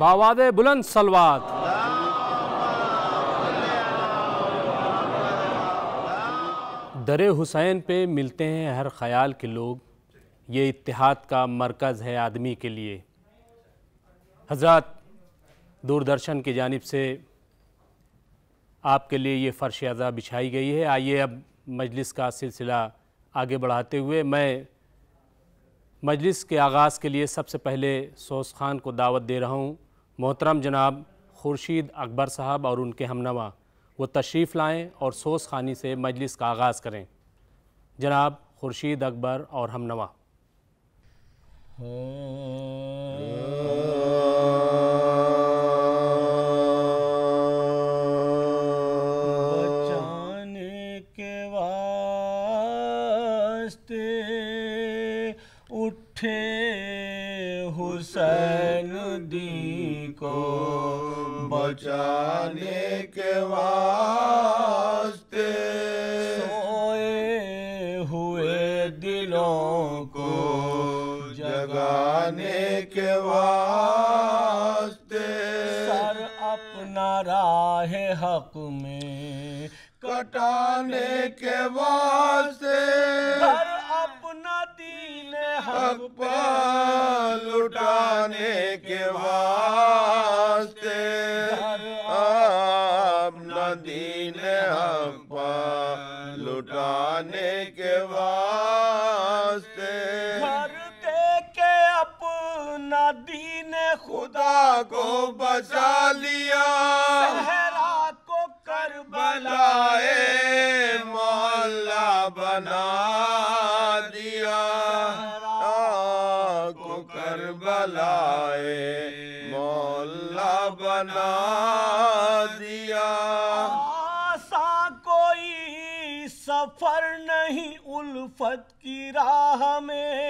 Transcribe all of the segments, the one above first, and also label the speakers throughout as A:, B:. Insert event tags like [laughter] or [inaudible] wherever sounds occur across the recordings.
A: बावाद बुलंद सलवाद दर हुसैन पे मिलते हैं हर ख्याल के लोग ये इतिहाद का मरकज़ है आदमी के लिए हजरत दूरदर्शन की जानब से आपके लिए ये फ़र्श अज़ा बिछाई गई है आइए अब मजलिस का सिलसिला आगे बढ़ाते हुए मैं मजलिस के आगाज़ के लिए सबसे पहले सोस खान को दावत दे रहा हूँ मोहतरम जनाब खुर्शीद अकबर साहब और उनके हमनवा वो तशरीफ़ लाएँ और सोस खानी से मजलिस का आगाज़ करें जनाब खुर्शीद अकबर और हमनवा
B: हुसैन दी को बचाने के वास्ते सोए हुए दिलों को जगाने के वास्ते सर अपना राह
C: हक में कटाने के वास्ते
B: दीन खुदा को बचा लिया सहरा को कर बलाए मोहल्ला बना दिया को कर बलाए मोहल्ला बना दिया
C: आसा कोई सफर नहीं उल्फत की राह में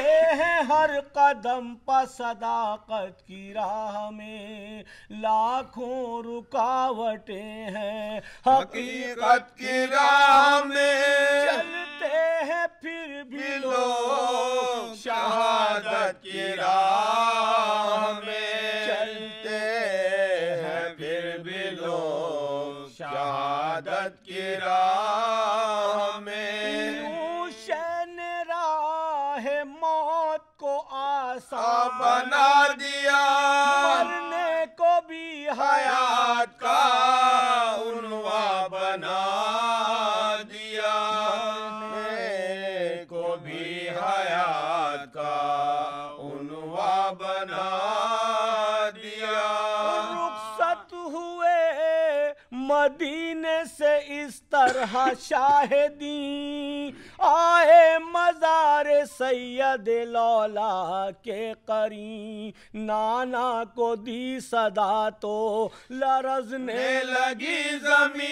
C: रहे हैं हर कदम पर सदाकत की राह में लाखों रुकावटें हैं हकीकत की राह में चलते
B: हैं फिर भी लोग शहादत की राह में चलते हैं फिर भी लोग शहादत की राह
C: तरह शाहिदी आए मज़ार सैयद लौला के करी नाना को दी सदा तो लरजने लगी जमी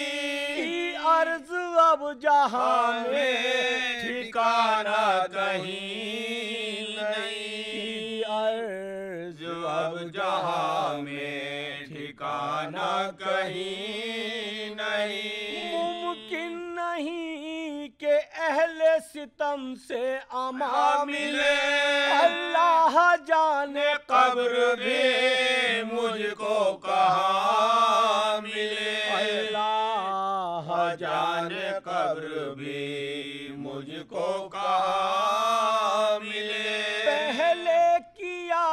C: अर्ज अब जहाँ
B: में ठिकाना कहीं अर्ज अब जहाँ में ठिकाना कहीं
C: सितम से अमा हाँ मिले अल्लाह जाने कब्र में
B: मुझको कहा मिले अल्लाह हाँ जाने कब्र में मुझको कहा मिले पहले
C: किया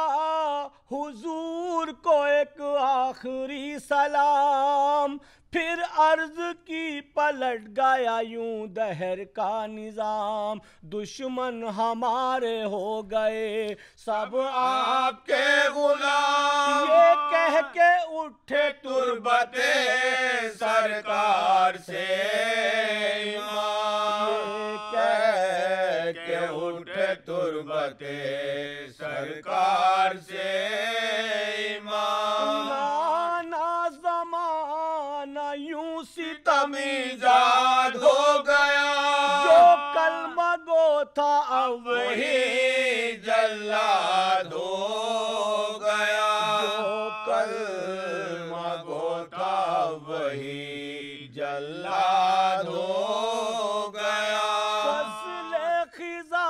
C: हुजूर को एक आखिरी सलाम फिर अर्ज की पलट गया यूं दहर का निज़ाम दुश्मन हमारे हो गए
B: सब आपके गुलाम ये कह के उठे तुरबते सरकार से उठे तुरबते सरकार से इमाम
C: आजाद हो गया जो कल मगो था अब ही
B: जल्लाद हो गया जो कल मगो
C: था अब ही जल्लाद हो गया खिजा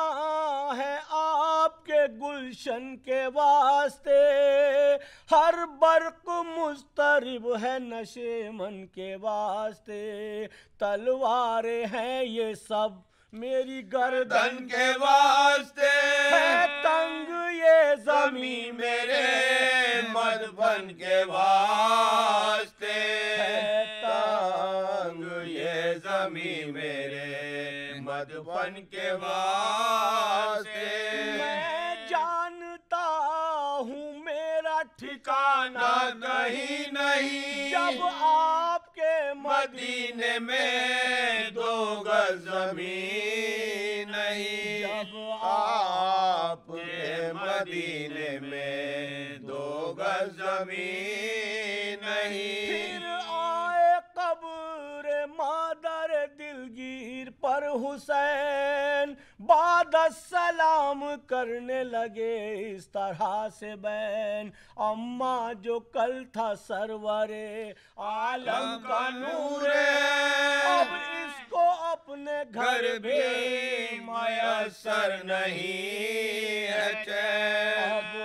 C: है आपके गुलशन के वास्ते हर बर्क मुस्तरब है नशे मन के वास्ते तलवार हैं ये सब मेरी गर्दन के वास्ते है तंग
B: ये जमी मेरे मधुबन के वास्ते है तंग ये जमी मेरे मधुबन के वास्ते
C: ठिकाना कहीं नहीं जब आपके
B: मदीने में दो गज जमीन नहीं आपके मदीने में दो गज जमीन नहीं फिर
C: आए कब्र मादर दिलगी पर हुसैन बाद सलाम करने लगे इस तरह से बैन अम्मा जो कल था सरवरे आलम का नूरे अब इसको अपने घर भी माया
B: सर नहीं है अब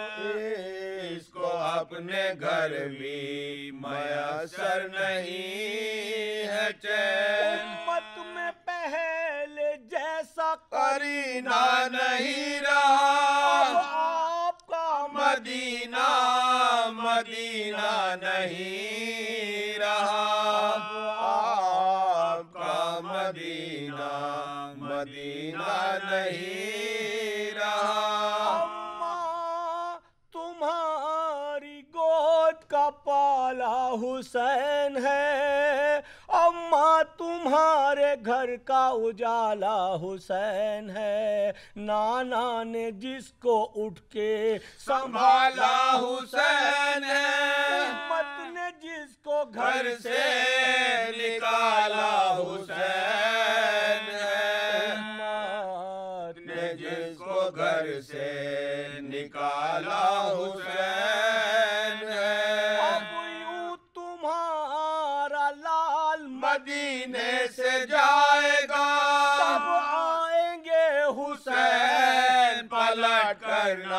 B: अपने घर भी माया सर नहीं है चैन करीना नहीं रहा आपका मदीना मदीना नहीं रहा आपका मदीना मदीना नहीं रहा
C: तुम्हारी गोद का पाला हुसैन है माँ तुम्हारे घर का उजाला हुसैन है नाना ने जिसको उठ
B: के संभाला हुसैन है मत ने जिसको घर से निकाला हुसैन है ने जिसको घर से निकाला हुसैन करना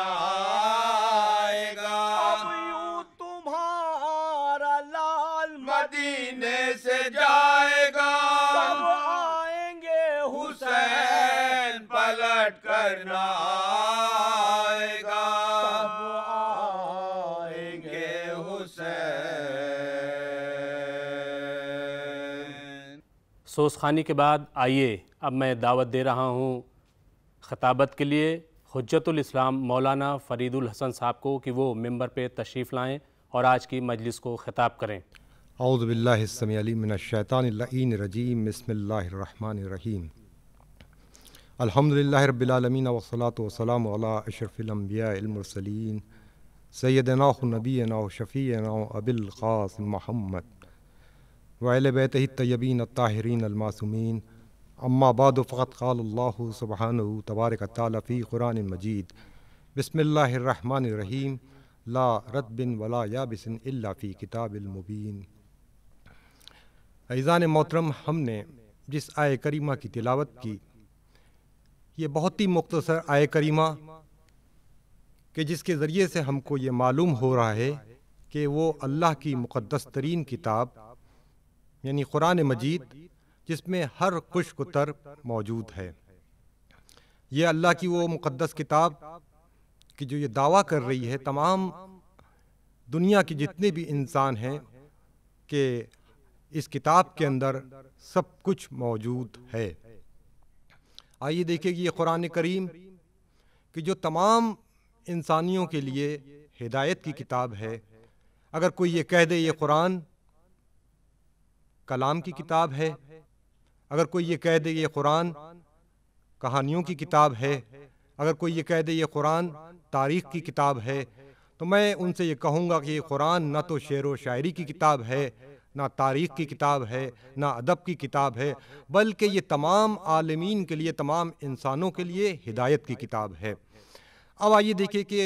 B: आएगा अब यूं तुम्हारा लाल मदीने से जाएगा सब आएंगे हुसैन पलट कर आएगा सब
A: सोस खानी के बाद आइए अब मैं दावत दे रहा हूँ खताबत के लिए हजतुल इस्लाम मौलाना फरीदुल हसन साहब को कि वो मेंबर पे तशरीफ़ लाएं और आज की मजलिस को ख़िताब करें
D: अउज़बिल्लिमिनशैतानरजीम बसमीम अलहमदिल्ल रबालमीन वसलात वसलाम अशरफ़िलम्बियामरसलिन सैदना नबीना शफ़ीना अबिलक़ास महमद वाल बैत तयबीन ताहरीन अलमासमीन अम्मा बाद फ़त क़ाल्ल सुबहान तबारक तालफ़ी कुरान मजीद बसमीम ला बिन वला या बिसन फ़ी किताबिलमुबीन ऐज़ान मोहतरम हमने जिस आय करीमा की तिलावत की ये बहुत ही मुख्तसर आय करीमा कि जिसके ज़रिए से हमको ये मालूम हो रहा है कि वो अल्लाह की मुक़दस तरीन किताब यानी क़ुरान मजीद जिसमें हर खुश तर मौजूद है ये अल्लाह की वो मुक़दस किताब की जो ये दावा कर रही है तमाम दुनिया के जितने भी इंसान हैं कि इस किताब के अंदर सब कुछ मौजूद है आइए देखिए ये कुरान करीम कि जो तमाम इंसानियों के लिए हिदायत की किताब है अगर कोई ये कह दे ये कुरान कलाम की किताब है अगर कोई ये कह दे ये कुरान कहानियों की किताब है अगर कोई ये कह दे ये कुरान तारीख़ की किताब है तो मैं उनसे ये कहूँगा कि ये कुरान ना तो शेर व शायरी की किताब है ना तारीख़ की किताब है ना अदब की किताब है बल्कि ये तमाम आलमीन के लिए तमाम इंसानों के लिए हिदायत की किताब है अब आइए देखिए कि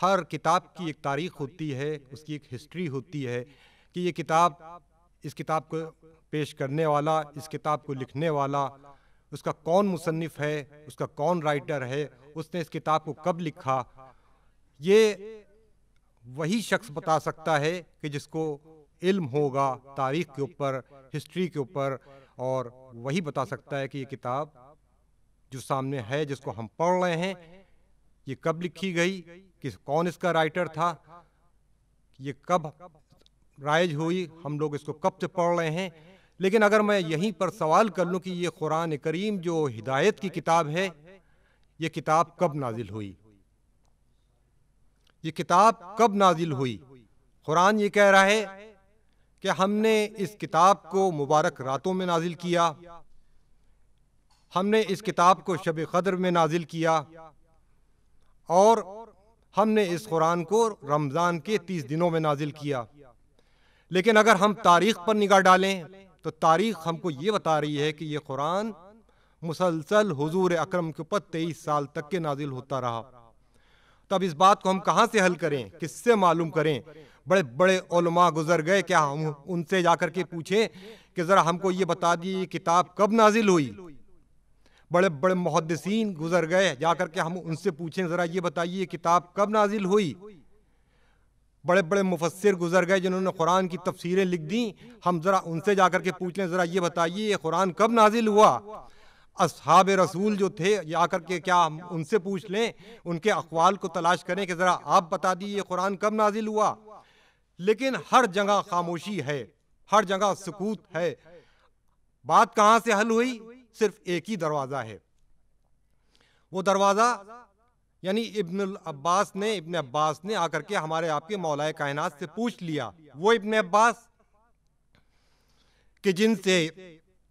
D: हर किताब की एक तारीख़ होती है उसकी एक हिस्ट्री होती है कि ये किताब इस किताब को पेश करने वाला इस किताब को लिखने वाला उसका कौन मुसनफ़ है उसका कौन राइटर है उसने इस किताब को कब लिखा ये वही शख्स बता सकता है कि जिसको इल्म होगा तारीख के ऊपर हिस्ट्री के ऊपर और वही बता सकता है कि ये किताब जो सामने है जिसको हम पढ़ रहे हैं ये कब लिखी गई किस कौन इसका राइटर था ये कब राइज हुई हम लोग इसको कब से पढ़ रहे हैं लेकिन अगर मैं यहीं पर सवाल कर लूँ कि ये कुरान करीम जो हिदायत की किताब है ये किताब कब नाजिल हुई ये किताब कब नाजिल हुई कुरान ये कह रहा है कि हमने इस किताब को मुबारक रातों में नाजिल किया हमने इस किताब को शब कदर में नाजिल किया और हमने इस कुरान को रमज़ान के तीस दिनों में नाजिल किया लेकिन अगर हम तारीख पर निगाह डालें तो तारीख हमको ये बता रही है कि ये कुरान मुसलसल हुजूर अकरम के ऊपर तेईस साल तक के नाजिल होता रहा तब इस बात को हम कहाँ से हल करें किससे मालूम करें बड़े बड़े उलमा गुजर गए क्या हम उनसे जाकर के पूछें कि ज़रा हमको ये बता दिए ये किताब कब नाजिल हुई बड़े बड़े मुहदसिन गुजर गए जाकर के हम उनसे पूछें ज़रा ये बताइए ये किताब कब नाजिल हुई बड़े बड़े मुफसर गुजर गए जिन्होंने कुरान की तफसीरें लिख दी हम ज़रा उनसे जा कर के पूछ लें ज़रा ये बताइए ये कुरान कब नाजिल हुआ अब रसूल जो थे या कर के क्या हम उनसे पूछ लें उनके अखवाल को तलाश करें कि ज़रा आप बता दिए ये कुरान कब नाजिल हुआ लेकिन हर जगह खामोशी है हर जगह सकूत है बात कहाँ से हल हुई सिर्फ एक ही दरवाज़ा है वो दरवाज़ा यानी इब्न अब्बास ने इब्न अब्बास ने आकर के हमारे आपके मौलाए कायनात से पूछ लिया वो इब्न अब्बास कि जिनसे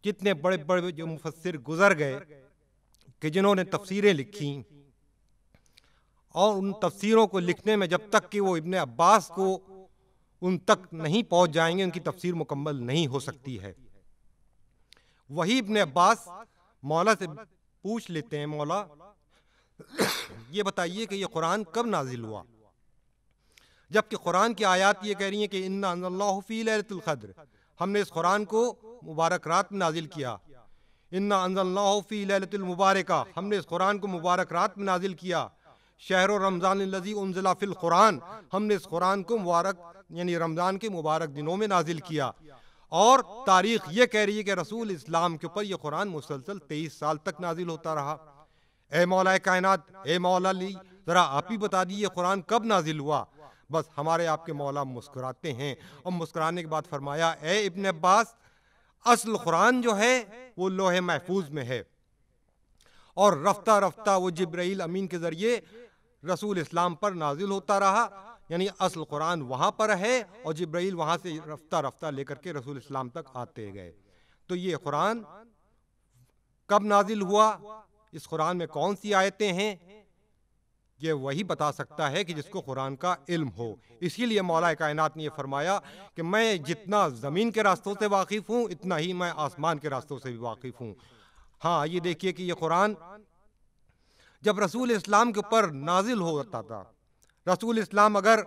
D: कितने बड़े बड़े जो मुफसर गुजर गए कि जिन्होंने तफसीरें लिखी और उन तफसीरों को लिखने में जब तक कि वो इबन अब्बास को उन तक नहीं पहुंच जाएंगे उनकी तफसीर मुकम्मल नहीं हो सकती है वही इबन अब्बास मौला से पूछ लेते हैं मौला ये बताइए कि यह कुरान कब नाजिल हुआ जबकि कुरान की आयत ये कह रही है कि इन्नाफ़ी हमने इस कुरान को मुबारक रात में नाजिल किया इन्ना अनज़ल्लाफ़ी हमने इस कुरान को मुबारक रात में नाजिल किया शहर रमज़ान लजी उनजिला फ़िल कुरान हमने इस कुरान को मुबारक यानी रमज़ान के मुबारक दिनों में नाजिल किया और तारीख ये कह रही है कि रसूल इस्लाम के ऊपर यह कुरान मुसलसल तेईस साल तक नाजिल होता रहा ए मौला कायनात ए मौला ली ज़रा आप ही बता दी ये कुरान कब नाजिल हुआ बस हमारे आपके मौला मुस्कुराते हैं और मुस्कुराने के बाद फरमाया ए इबन अब्बास असल कुरान जो है वो लोहे महफूज में है और रफ्ता रफ्ता वो जब्राइल अमीन के ज़रिए रसूल इस्लाम पर नाजिल होता रहा यानी असल कुरान वहाँ पर है और जब्राइल वहाँ से रफ्ता रफ्ता लेकर के रसूल इस्लाम तक आते गए तो ये कुरान कब नाजिल हुआ इस कुरान में कौन सी आयतें हैं ये वही बता सकता है कि जिसको कुरान का इल्म हो इसीलिए मौला कायनात ने यह फरमाया कि मैं जितना ज़मीन के रास्तों से वाकिफ़ हूँ इतना ही मैं आसमान के रास्तों से भी वाकिफ़ हूँ हाँ ये देखिए कि ये कुरान जब रसूल इस्लाम के ऊपर नाजिल होता था रसूल इस्लाम अगर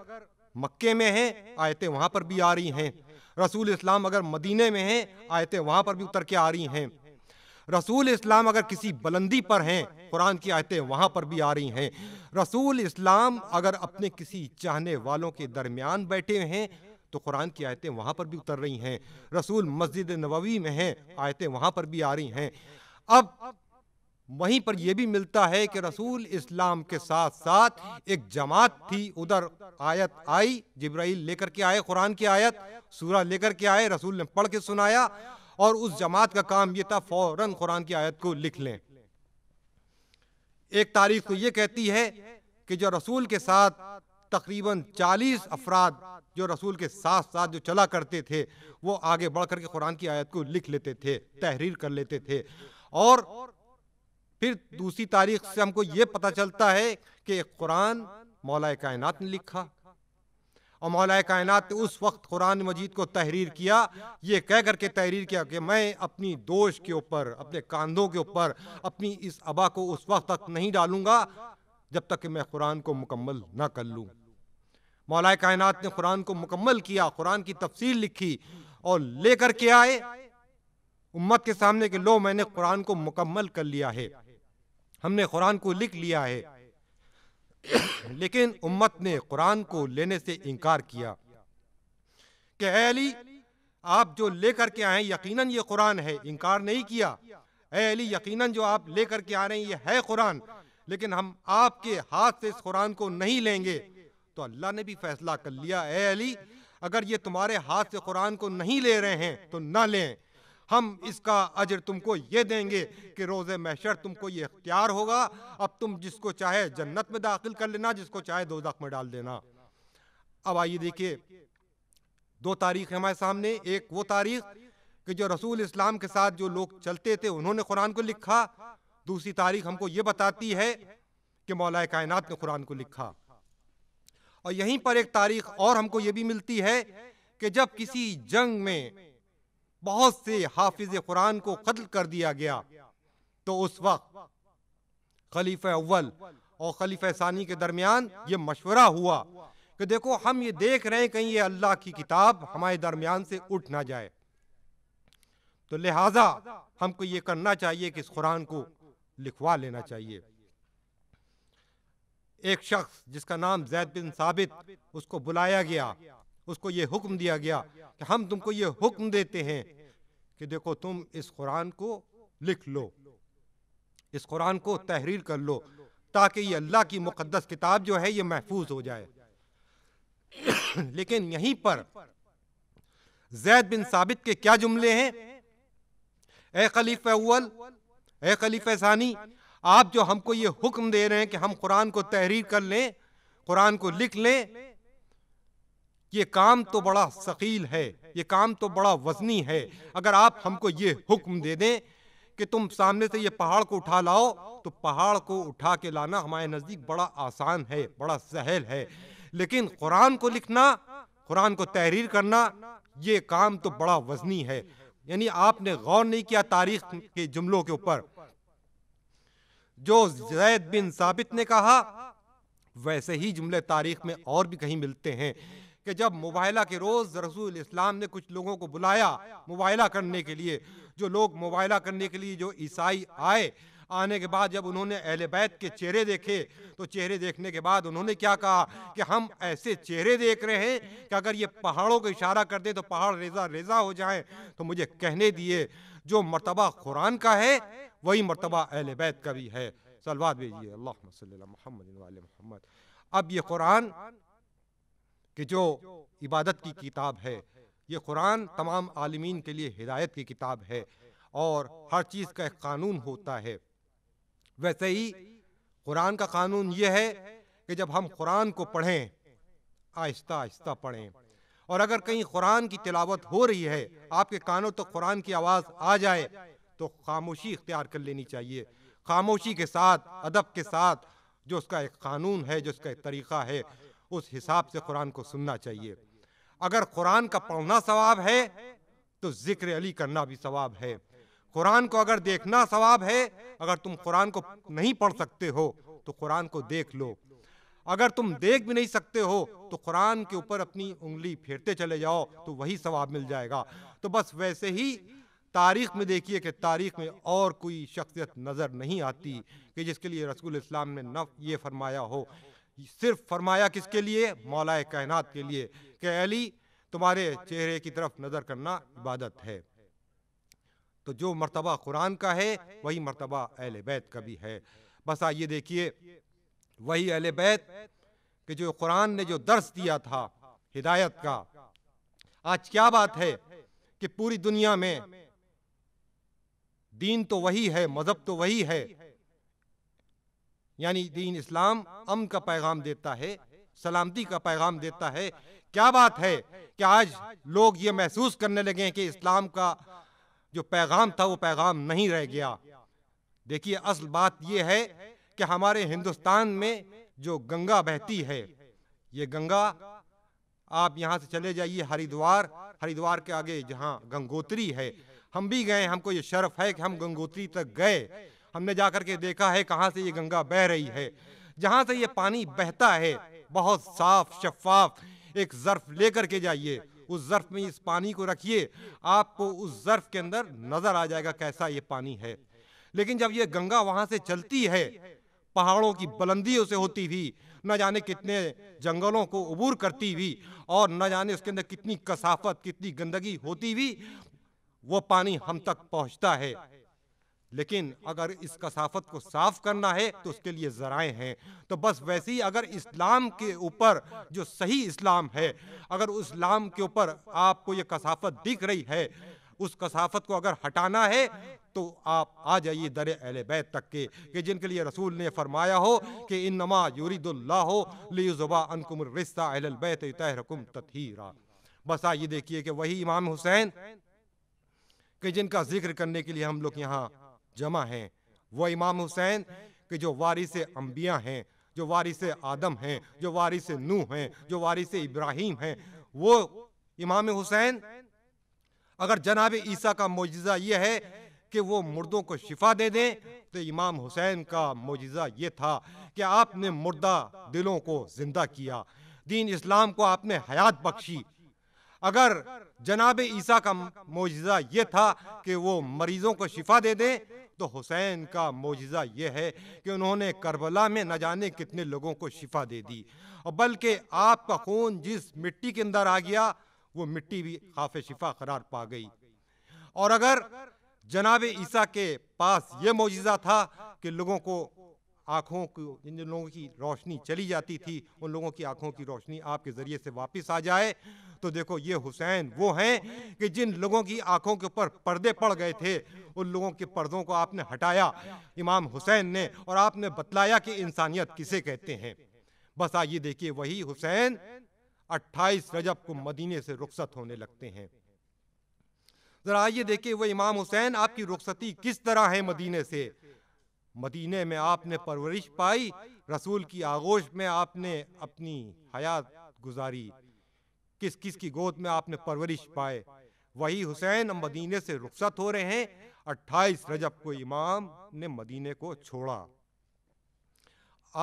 D: मक्के में हैं आयतें वहाँ पर भी आ रही हैं रसूल इस्लाम अगर मदीने में हैं आयतें वहाँ पर भी उतर के आ रही हैं रसूल इस्लाम अगर किसी बुलंदी पर हैं कुरान की आयतें वहाँ पर भी आ रही हैं रसूल इस्लाम अगर अपने किसी चाहने वालों के दरमियान बैठे हैं तो कुरान की आयतें वहाँ पर भी उतर रही हैं रसूल मस्जिद नबवी में हैं आयतें वहाँ पर भी आ रही हैं अब वहीं पर यह भी मिलता है कि रसूल इस्लाम के साथ साथ एक जमात थी उधर आयत आई जिब्राइल लेकर के आए कुरान की आयत सूरा लेकर के आए रसूल ने पढ़ के सुनाया और उस जमात का काम यह था फ़ौरन कुरान की आयत को लिख लें एक तारीख तो यह कहती है कि जो रसूल के साथ तकरीबन 40 अफराद जो रसूल के साथ साथ जो चला करते थे वो आगे बढ़ करके कुरान की आयत को लिख लेते थे तहरीर कर लेते थे और फिर दूसरी तारीख से हमको ये पता चलता है कि कुरान मौलाए कायनात ने लिखा और मौलाए कायनात ने उस वक्त कुरान मजीद को तहरीर किया ये कह करके तहरीर किया कि मैं अपनी दोष के ऊपर अपने कांधों के ऊपर अपनी इस अबा को उस वक्त तक नहीं डालूंगा जब तक कि मैं कुरान को मुकम्मल ना कर लूँ मौलाए कायनात ने कुरान को मुकम्मल किया कुरान की तफसील लिखी और लेकर के आए उम्मत के सामने के लो मैंने कुरान को मुकम्मल कर लिया है हमने कुरान को लिख लिया है लेकिन उम्मत ने कुरान को लेने से इनकार किया कि अली आप जो लेकर के आए यकीनन ये कुरान है इनकार नहीं किया अली यकीनन जो आप लेकर के आ रहे हैं ये है कुरान लेकिन हम आपके हाथ से इस कुरान को नहीं लेंगे तो अल्लाह ने भी फैसला कर लिया अली अगर ये तुम्हारे हाथ से कुरान को नहीं ले रहे हैं तो ना लें हम इसका अजर तुमको ये देंगे कि रोज़ महशर तुमको ये अख्तियार होगा अब तुम जिसको चाहे जन्नत में दाखिल कर लेना जिसको चाहे दो में डाल देना अब आइए देखिए दो तारीख हमारे सामने एक वो तारीख कि जो रसूल इस्लाम के साथ जो लोग चलते थे उन्होंने कुरान को लिखा दूसरी तारीख हमको ये बताती है कि मौलाए कायनात ने कुरान को लिखा और यहीं पर एक तारीख और हमको ये भी मिलती है कि जब किसी जंग में बहुत से हाफिज कुरान को कत्ल कर दिया गया तो उस वक्त खलीफा अव्वल और खलीफा सानी के दरमियान ये मशवरा हुआ कि देखो हम ये देख रहे हैं कहीं ये अल्लाह की किताब हमारे दरमियान से उठ ना जाए तो लिहाजा हमको ये करना चाहिए कि इस कुरान को लिखवा लेना चाहिए एक शख्स जिसका नाम जैद बिन साबित उसको बुलाया गया उसको ये हुक्म दिया गया कि हम तुमको ये हुक्म देते हैं कि देखो तुम इस कुरान को लिख लो इस कुरान को तहरीर कर लो ताकि ये अल्लाह की मुकदस किताब जो है ये महफूज हो जाए [coughs] लेकिन यहीं पर जैद बिन साबित के क्या जुमले हैं ए खलीफ अव्वल ए खलीफ सानी आप जो हमको ये हुक्म दे रहे हैं कि हम कुरान को तहरीर कर लें कुरान को लिख लें ये काम तो बड़ा शकील है ये काम तो बड़ा वजनी है अगर आप हमको ये हुक्म दे दें कि तुम सामने से ये पहाड़ को उठा लाओ तो पहाड़ को उठा के लाना हमारे नज़दीक बड़ा आसान है बड़ा सहल है लेकिन कुरान को लिखना कुरान को तहरीर करना ये काम तो बड़ा वजनी है यानी आपने गौर नहीं किया तारीख के जुमलों के ऊपर जो जैद बिन साबित ने कहा वैसे ही जुमले तारीख में और भी कहीं मिलते हैं कि जब मुबाहला के रोज़ रसूल इस्लाम ने कुछ लोगों को बुलाया मुबाहला करने के लिए जो लोग मुबाहला करने के लिए जो ईसाई आए आने के बाद जब उन्होंने अहल बैत के चेहरे देखे तो चेहरे देखने के बाद उन्होंने क्या कहा कि हम ऐसे चेहरे देख रहे हैं कि अगर ये पहाड़ों को इशारा कर दें तो पहाड़ रेजा रेजा हो जाएं तो मुझे कहने दिए जो मरतबा कुरान का है वही मरतबा अहल बैत का भी है सलवाद भेजिए अल्लाह महमद अब ये कुरान कि जो इबादत की किताब है ये कुरान तमाम आलमीन के लिए हिदायत की किताब है और हर चीज़ का एक कानून होता है वैसे ही कुरान का कानून ये है कि जब हम कुरान को पढ़ें आहिस्ता आहिस्ता पढ़ें और अगर कहीं कुरान की तिलावत हो रही है आपके कानों तक तो कुरान की आवाज़ आ जाए तो खामोशी इख्तियार कर लेनी चाहिए खामोशी के साथ अदब के साथ जो उसका एक कानून है जो उसका एक तरीक़ा है उस हिसाब से कुरान को सुनना चाहिए अगर कुरान का पढ़ना सवाब है तो ज़िक्र अली करना भी सवाब है कुरान को अगर देखना सवाब है अगर तुम कुरान को नहीं पढ़ सकते हो तो कुरान को देख लो अगर तुम देख भी नहीं सकते हो तो कुरान के ऊपर अपनी उंगली फेरते चले जाओ तो वही सवाब मिल जाएगा तो बस वैसे ही तारीख में देखिए कि तारीख में और कोई शख्सियत नज़र नहीं आती कि जिसके लिए रसूल इस्लाम ने न ये फरमाया हो सिर्फ फरमाया किसके लिए मौलाए कायनात के लिए कि अली तुम्हारे चेहरे की तरफ नज़र करना इबादत है तो जो मर्तबा कुरान का है वही मर्तबा अहल बैत का भी है बस आइए देखिए वही अहल बैत कि जो कुरान ने जो दर्स दिया था हिदायत का आज क्या बात है कि पूरी दुनिया में दीन तो वही है मज़हब तो वही है यानी दीन इस्लाम अम का पैगाम देता है सलामती का पैगाम देता है क्या बात है कि आज लोग ये महसूस करने लगे हैं कि इस्लाम का जो पैगाम था वो पैगाम नहीं रह गया देखिए असल बात यह है कि हमारे हिंदुस्तान में जो गंगा बहती है ये गंगा आप यहाँ से चले जाइए हरिद्वार हरिद्वार के आगे जहाँ गंगोत्री है हम भी गए हमको ये शर्फ है कि हम गंगोत्री तक गए हमने जा कर के देखा है कहाँ से ये गंगा बह रही है जहाँ से ये पानी बहता है बहुत साफ शफाफ एक ज़र्फ लेकर के जाइए उस ज़र्फ में इस पानी को रखिए आपको उस ज़र्फ के अंदर नज़र आ जाएगा कैसा ये पानी है लेकिन जब ये गंगा वहाँ से चलती है पहाड़ों की बुलंदियों से होती हुई न जाने कितने जंगलों को अबूर करती हुई और न जाने उसके अंदर कितनी कसाफत कितनी गंदगी होती हुई वो पानी हम तक पहुंचता है लेकिन अगर इस कसाफत को साफ करना है तो उसके लिए ज़राए हैं तो बस वैसे ही अगर इस्लाम के ऊपर जो सही इस्लाम है अगर उस इस्लाम के ऊपर आपको ये कसाफत दिख रही है उस कसाफत को अगर हटाना है तो आप आ जाइए दर अहल बैत तक के कि जिनके लिए रसूल ने फरमाया हो कि इन नमा यूरिदुल्ला हो बस आइए देखिए कि वही इमाम हुसैन के जिनका जिक्र करने के लिए हम लोग यहाँ जमा हैं वो इमाम हुसैन के जो वारिस अम्बिया हैं जो वारिस आदम हैं जो वारिस नू हैं जो वारिस इब्राहिम हैं वो इमाम हुसैन अगर जनाब ईसा का मुजज़ा यह है कि वो मुर्दों को शिफा दे दें तो इमाम हुसैन का मुजज़ा ये था कि आपने मुर्दा दिलों को ज़िंदा किया दीन इस्लाम को आपने हयात बख्शी अगर जनाब ईसा का मुजज़ा यह था कि वो मरीज़ों को शिफा दे दें तो हुसैन का मुजज़ा यह है कि उन्होंने करबला में न जाने कितने लोगों को शिफा दे दी और बल्कि आपका खून जिस मिट्टी के अंदर आ गया वो मिट्टी भी खाफ शिफा करार पा गई और अगर जनाब ईसा के पास ये मुजज़ा था कि लोगों को आँखों को जिन जिन लोगों की रोशनी चली जाती थी उन लोगों की आँखों की रोशनी आपके ज़रिए से वापस आ जाए तो देखो ये हुसैन वो हैं कि जिन लोगों की आँखों के ऊपर पर्दे पड़ गए थे उन लोगों के पर्दों को आपने हटाया इमाम हुसैन ने और आपने बतलाया कि इंसानियत किसे कहते हैं बस आइए देखिए वही हुसैन 28 रजब को मदीने से रुखसत होने लगते हैं ज़रा आइए देखिए वो इमाम हुसैन आपकी रुखसती किस तरह है मदीने से मदीने में आपने परवरिश पाई रसूल की आगोश में आपने अपनी हयात गुजारी किस किस की गोद में आपने परवरिश पाए वही हुसैन मदीने से रुखसत हो रहे हैं 28 रजब को इमाम ने मदीने को छोड़ा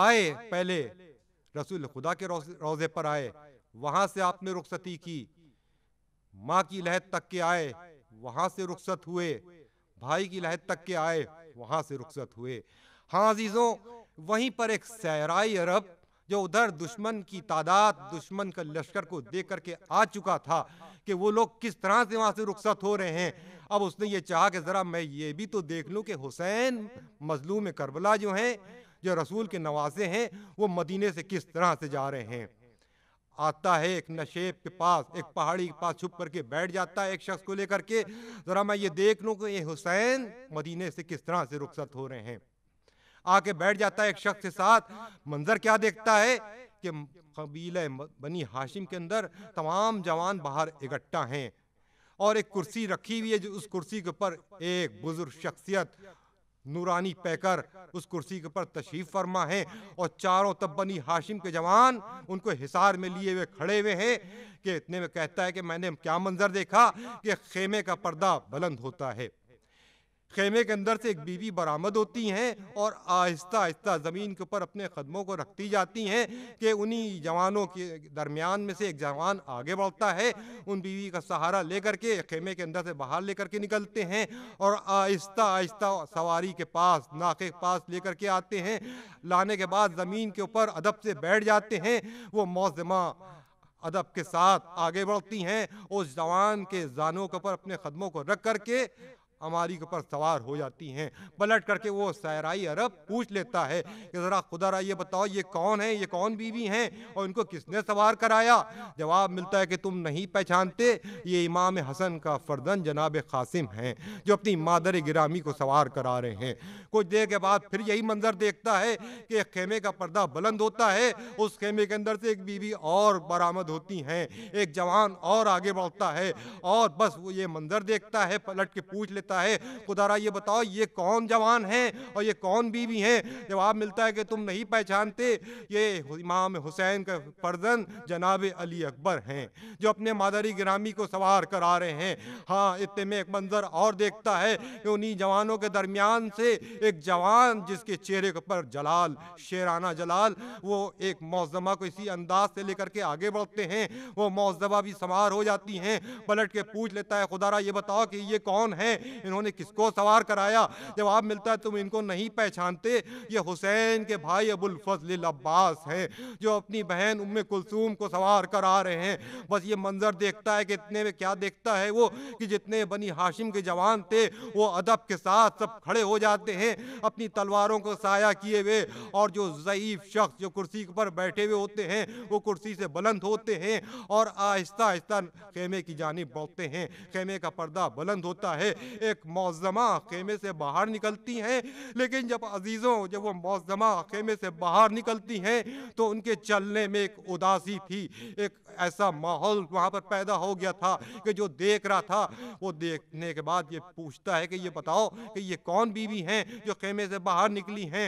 D: आए पहले रसूल खुदा के रोज़े पर आए वहां से आपने रुखसती की माँ की लहत तक के आए वहां से रुखसत हुए भाई की लहत तक के आए वहाँ से रुखसत हुए हाँ अजीज़ों हाँ वहीं पर एक सहराई अरब जो उधर दुश्मन की तादाद दुश्मन का लश्कर को देख करके आ चुका था कि वो लोग किस तरह से वहाँ से रुखसत हो रहे हैं अब उसने ये चाहा कि ज़रा मैं ये भी तो देख लूँ तो कि हुसैन मजलूम करबला जो हैं जो रसूल के नवासे हैं वो मदीने से किस तरह से जा रहे हैं आता है एक नशेब के पास एक पहाड़ी के पास छुप करके बैठ जाता है एक शख्स को लेकर के ज़रा मैं ये देख लूँ कि ये हुसैन मदीने से किस तरह से रुखसत हो रहे हैं आके बैठ जाता है एक शख्स के साथ मंजर क्या देखता है कि कबीले बनी हाशिम के अंदर तमाम जवान बाहर इकट्ठा हैं और एक कुर्सी रखी हुई है जो उस कुर्सी के ऊपर एक बुजुर्ग शख्सियत नूरानी पैकर उस कुर्सी के ऊपर तशरीफ फरमा है और चारों तब बनी हाशिम के जवान उनको हिसार में लिए हुए खड़े हुए हैं कि इतने में कहता है कि मैंने क्या मंजर देखा कि खेमे का पर्दा बुलंद होता है खेमे के अंदर से एक बीवी बरामद होती हैं और आहिस्ता आहिस्ता ज़मीन के ऊपर अपने कदमों को रखती जाती हैं कि उन्हीं जवानों के दरमियान में से एक जवान आगे बढ़ता है उन बीवी का सहारा लेकर के खेमे के अंदर से बाहर लेकर के निकलते हैं और आहिस्ता आहिस्ता सवारी के पास नाके पास लेकर के आते हैं लाने के बाद ज़मीन के ऊपर अदब से बैठ जाते हैं वो मौजमा अदब के साथ आगे बढ़ती हैं उस जवान के जानों के ऊपर अपने कदमों को रख करके हमारी ऊपर सवार हो जाती हैं पलट करके वो सैराई अरब पूछ लेता है कि ज़रा खुदा रा ये बताओ ये कौन है ये कौन बीवी हैं और इनको किसने सवार कराया जवाब मिलता है कि तुम नहीं पहचानते ये इमाम हसन का फर्जन जनाब कासिम हैं जो अपनी मादर गिरामी को सवार करा रहे हैं कुछ देर के बाद फिर यही मंजर देखता है कि खेमे का पर्दा बुलंद होता है उस खेमे के अंदर से एक बीवी और बरामद होती हैं एक जवान और आगे बढ़ता है और बस वो ये मंजर देखता है पलट के पूछ लेता देता है खुदारा ये बताओ ये कौन जवान है और ये कौन बीवी है जवाब मिलता है कि तुम नहीं पहचानते ये इमाम हुसैन का फर्जन जनाब अली अकबर हैं जो अपने मादरी ग्रामी को सवार करा रहे हैं हाँ इतने में एक मंजर और देखता है कि उन्हीं जवानों के दरमियान से एक जवान जिसके चेहरे पर जलाल शेराना जलाल वो एक मौजमा को इसी अंदाज से लेकर के आगे बढ़ते हैं वो मौजमा भी संवार हो जाती हैं पलट के पूछ लेता है खुदारा ये बताओ कि ये कौन है इन्होंने किसको सवार कराया जवाब मिलता है तुम इनको नहीं पहचानते ये हुसैन के भाई अबुल फजल अब्बास हैं जो अपनी बहन उम्म कुलसूम को सवार करा रहे हैं बस ये मंजर देखता है कि इतने में क्या देखता है वो कि जितने बनी हाशिम के जवान थे वो अदब के साथ सब खड़े हो जाते हैं अपनी तलवारों को साया किए हुए और जो ज़यीफ़ शख्स जो कुर्सी पर बैठे हुए होते हैं वो कुर्सी से बुलंद होते हैं और आहिस्ता आहिस्ता खेमे की जानब बढ़ते हैं खेमे का पर्दा बुलंद होता है एक मौजमा खेमे से बाहर निकलती हैं लेकिन जब अजीज़ों जब वो मौजमा खेमे से बाहर निकलती हैं तो उनके चलने में एक उदासी थी एक ऐसा माहौल वहाँ पर पैदा हो गया था कि जो देख रहा था वो देखने के बाद ये पूछता है कि ये बताओ कि ये कौन बीवी हैं जो खेमे से बाहर निकली हैं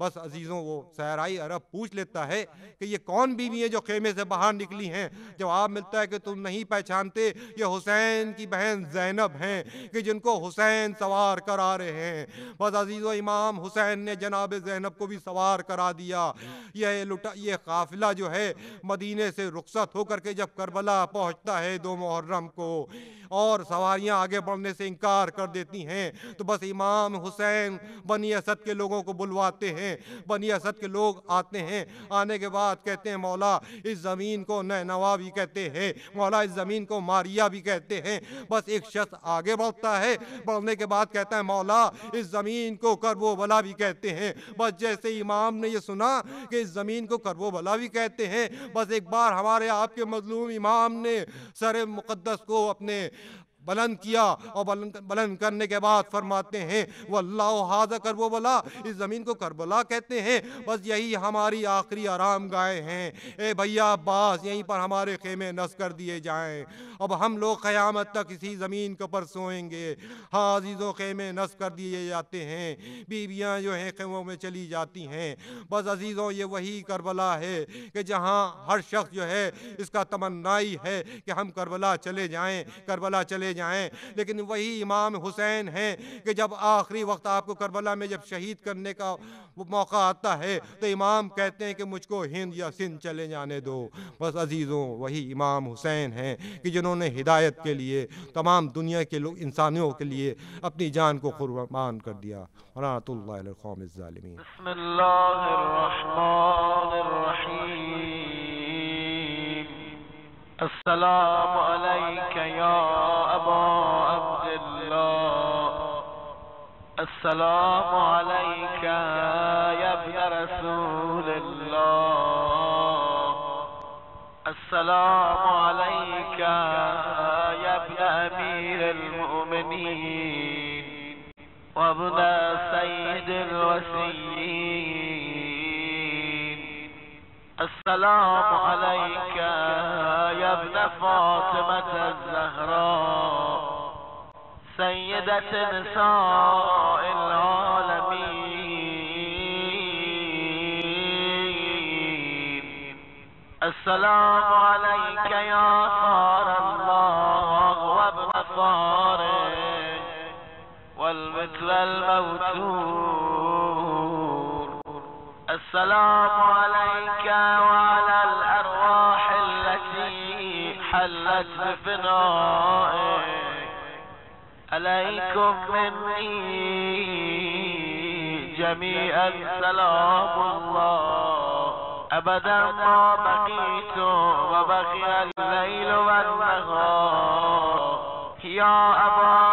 D: बस अजीज़ों वो सहराई अरब पूछ लेता है कि ये कौन बीवी है जो खेमे से बाहर निकली हैं जवाब मिलता है कि तुम नहीं पहचानते ये हुसैन की बहन जैनब हैं कि जिनको हुसैन सवार करा रहे हैं बस अजीज़ इमाम हुसैन ने जनाब जैनब को भी सवार करा दिया यह लुटा ये काफिला जो है मदीने से रुखसत होकर के जब करबला पहुँचता है दो मुहर्रम को और सवारियां आगे बढ़ने से इनकार कर देती हैं तो बस इमाम हुसैन बनी असद के लोगों को बुलवाते हैं बनी असद के लोग आते हैं आने के बाद कहते हैं मौला इस ज़मीन को नवा भी कहते हैं मौला इस ज़मीन को मारिया भी कहते हैं बस एक शख्स आगे बढ़ता है बढ़ने के बाद कहता है मौला इस ज़मीन को करबो भला भी कहते हैं बस जैसे इमाम ने यह सुना कि इस ज़मीन को करबो भला भी कहते हैं बस एक बार हमारे आपके मजलूम इमाम ने सर मुक़दस को अपने बुलंद किया और बुलंद बुलंद करने के बाद फरमाते हैं वल्लाह हाजा करबला इस ज़मीन को करबला कहते हैं बस यही हमारी आखिरी आराम गाहें हैं ए भैया अब्बास यहीं पर हमारे खेमे नस कर दिए जाएँ अब हम लोग क़यामत तक इसी ज़मीन के ऊपर सोएंगे हाँ अजीज़ों खेमे नस कर दिए जाते हैं बीवियाँ जो हैं खेमों में चली जाती हैं बस अजीज़ों ये वही करबला है कि जहाँ हर शख्स जो है इसका तमन्नाई है कि हम करबला चले जाएँ करबला चले जाएं लेकिन वही इमाम हुसैन हैं कि जब आखिरी वक्त आपको करबला में जब शहीद करने का मौका आता है तो इमाम कहते हैं कि मुझको हिंद या सिंध चले जाने दो बस अजीज़ों वही इमाम हुसैन हैं कि जिन्होंने हिदायत के लिए तमाम दुनिया के लोग इंसानियों के लिए अपनी जान को कुर्बान कर दिया वनातुल्ला
E: السلام عليك يا أبا عبد الله السلام عليك يا ابن رسول الله السلام عليك يا ابن أمير المؤمنين وابن سيد الوسيم السلام عليك يا ابن فاطمة الزهراء سيدة نساء العالمين السلام عليك يا صار الله وابن ثاره والمثل الموتور السلام عليك بفنائك عليكم مني جميعا سلام الله أبدا ما بقيت وبقي الليل والنهار يا أبا